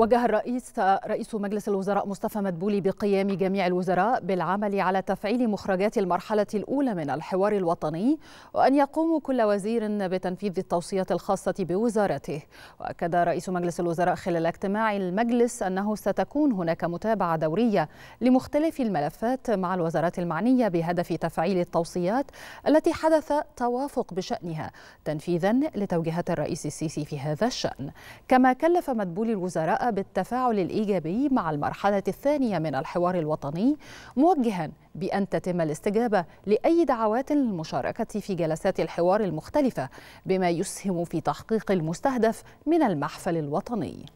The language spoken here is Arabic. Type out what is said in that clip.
وجه الرئيس رئيس مجلس الوزراء مصطفى مدبولي بقيام جميع الوزراء بالعمل على تفعيل مخرجات المرحلة الأولى من الحوار الوطني وأن يقوم كل وزير بتنفيذ التوصيات الخاصة بوزارته وأكد رئيس مجلس الوزراء خلال اجتماع المجلس أنه ستكون هناك متابعة دورية لمختلف الملفات مع الوزارات المعنية بهدف تفعيل التوصيات التي حدث توافق بشأنها تنفيذا لتوجيهات الرئيس السيسي في هذا الشأن كما كلف مدبولي الوزراء بالتفاعل الإيجابي مع المرحلة الثانية من الحوار الوطني موجها بأن تتم الاستجابة لأي دعوات للمشاركة في جلسات الحوار المختلفة بما يسهم في تحقيق المستهدف من المحفل الوطني